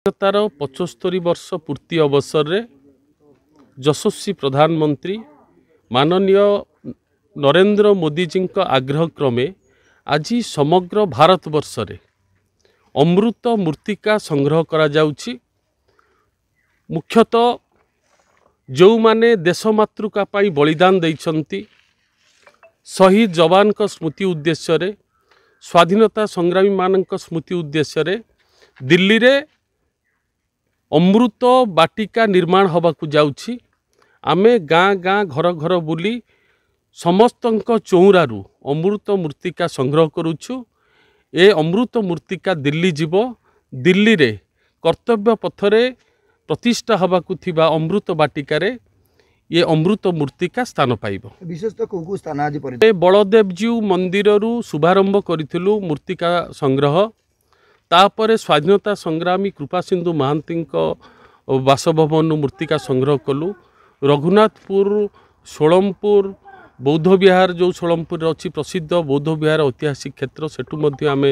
ସ୍ୱାଧୀନତାର ପଞ୍ଚସ୍ତରୀ ବର୍ଷ ପୂର୍ତ୍ତି ଅବସରରେ ଯଶସ୍ୱୀ ପ୍ରଧାନମନ୍ତ୍ରୀ ମାନନୀୟ ନରେନ୍ଦ୍ର ମୋଦିଜୀଙ୍କ ଆଗ୍ରହ କ୍ରମେ ଆଜି ସମଗ୍ର ଭାରତବର୍ଷରେ ଅମୃତ ମୃତ୍ତିକା ସଂଗ୍ରହ କରାଯାଉଛି ମୁଖ୍ୟତଃ ଯେଉଁମାନେ ଦେଶ ମାତୃକା ପାଇଁ ବଳିଦାନ ଦେଇଛନ୍ତି ଶହୀଦ ଯବାନଙ୍କ ସ୍ମୃତି ଉଦ୍ଦେଶ୍ୟରେ ସ୍ୱାଧୀନତା ସଂଗ୍ରାମୀମାନଙ୍କ ସ୍ମୃତି ଉଦ୍ଦେଶ୍ୟରେ ଦିଲ୍ଲୀରେ ଅମୃତ ବାଟିକା ନିର୍ମାଣ ହେବାକୁ ଯାଉଛି ଆମେ ଗାଁ ଗାଁ ଘର ଘର ବୁଲି ସମସ୍ତଙ୍କ ଚଉରାରୁ ଅମୃତ ମୃତ୍ତିକା ସଂଗ୍ରହ କରୁଛୁ ଏ ଅମୃତ ମୃତ୍ତିକା ଦିଲ୍ଲୀ ଯିବ ଦିଲ୍ଲୀରେ କର୍ତ୍ତବ୍ୟ ପଥରେ ପ୍ରତିଷ୍ଠା ହେବାକୁ ଥିବା ଅମୃତ ବାଟିକାରେ ଏ ଅମୃତ ମୂର୍ତ୍ତିକା ସ୍ଥାନ ପାଇବ ବିଶେଷତଃ କେଉଁ କେଉଁ ସ୍ଥାନ ଆଜି ପରେ ବଳଦେବଜୀଉ ମନ୍ଦିରରୁ ଶୁଭାରମ୍ଭ କରିଥିଲୁ ମୂର୍ତ୍ତିକା ସଂଗ୍ରହ ତାପରେ ସ୍ୱାଧୀନତା ସଂଗ୍ରାମୀ କୃପାସିନ୍ଧୁ ମହାନ୍ତିଙ୍କ ବାସଭବନରୁ ମୃତ୍ତିକା ସଂଗ୍ରହ କଲୁ ରଘୁନାଥପୁର ଷୋଳମ୍ପୁର ବିହାର ଯେଉଁ ଷୋଳମ୍ପୁରରେ ଅଛି ପ୍ରସିଦ୍ଧ ବୌଦ୍ଧ ବିହାର ଐତିହାସିକ କ୍ଷେତ୍ର ସେଠୁ ମଧ୍ୟ ଆମେ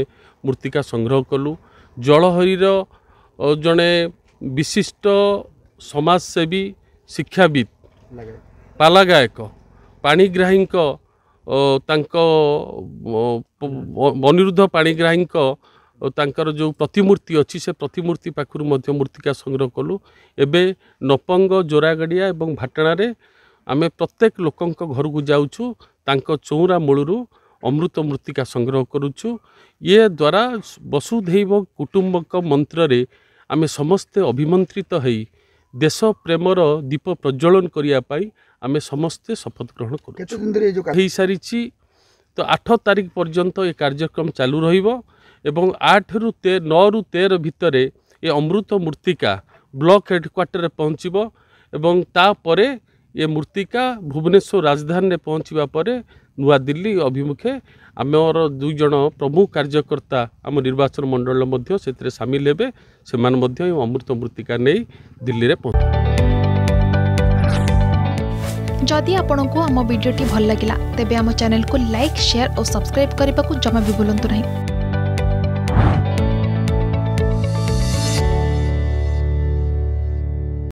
ମୃତ୍ତିକା ସଂଗ୍ରହ କଲୁ ଜଳହରିର ଜଣେ ବିଶିଷ୍ଟ ସମାଜସେବୀ ଶିକ୍ଷାବିତ୍ ପାଲା ଗାୟକ ପାଣିଗ୍ରାହୀଙ୍କ ତାଙ୍କ ଅନିରୁଦ୍ଧ ପାଣିଗ୍ରାହୀଙ୍କ ଓ ତାଙ୍କର ଯେଉଁ ପ୍ରତିମୂର୍ତ୍ତି ଅଛି ସେ ପ୍ରତିମୂର୍ତ୍ତି ପାଖରୁ ମଧ୍ୟ ମୂର୍ତ୍ତିକା ସଂଗ୍ରହ କଲୁ ଏବେ ନପଙ୍ଗ ଜୋରାଗଡ଼ିଆ ଏବଂ ଭାଟଣାରେ ଆମେ ପ୍ରତ୍ୟେକ ଲୋକଙ୍କ ଘରକୁ ଯାଉଛୁ ତାଙ୍କ ଚଉରା ମୂଳରୁ ଅମୃତ ମୃତ୍ତିକା ସଂଗ୍ରହ କରୁଛୁ ଇଏ ଦ୍ୱାରା ବସୁଧୈବ କୁଟୁମ୍ବଙ୍କ ମନ୍ତ୍ରରେ ଆମେ ସମସ୍ତେ ଅଭିମନ୍ତ୍ରିତ ହୋଇ ଦେଶ ପ୍ରେମର ଦୀପ ପ୍ରଜ୍ୱଳନ କରିବା ପାଇଁ ଆମେ ସମସ୍ତେ ଶପଥ ଗ୍ରହଣ କରୁ ହେଇସାରିଛି ତ ଆଠ ତାରିଖ ପର୍ଯ୍ୟନ୍ତ ଏ କାର୍ଯ୍ୟକ୍ରମ ଚାଲୁ ରହିବ এবং ଆଠରୁ ତେ ନଅରୁ ତେର ଭିତରେ ଏ ଅମୃତ ମୂର୍ତ୍ତିକା ବ୍ଲକ ହେଡ଼କ୍ୱାର୍ଟରରେ ପହଞ୍ଚିବ ଏବଂ ତାପରେ ଏ ମୂର୍ତ୍ତିକା ଭୁବନେଶ୍ୱର ରାଜଧାନୀରେ ପହଞ୍ଚିବା ପରେ ନୂଆଦିଲ୍ଲୀ ଅଭିମୁଖେ ଆମର ଦୁଇ ଜଣ ପ୍ରମୁଖ କାର୍ଯ୍ୟକର୍ତ୍ତା ଆମ ନିର୍ବାଚନ ମଣ୍ଡଳୀର ମଧ୍ୟ ସେଥିରେ ସାମିଲ ହେବେ ସେମାନେ ମଧ୍ୟ ଏ ଅମୃତ ମୃତ୍ତିକା ନେଇ ଦିଲ୍ଲୀରେ ପହଞ୍ଚ ଯଦି ଆପଣଙ୍କୁ ଆମ ଭିଡ଼ିଓଟି ଭଲ ଲାଗିଲା ତେବେ ଆମ ଚ୍ୟାନେଲକୁ ଲାଇକ୍ ସେୟାର ଓ ସବସ୍କ୍ରାଇବ୍ କରିବାକୁ ଜମା ବି ଭୁଲନ୍ତୁ ନାହିଁ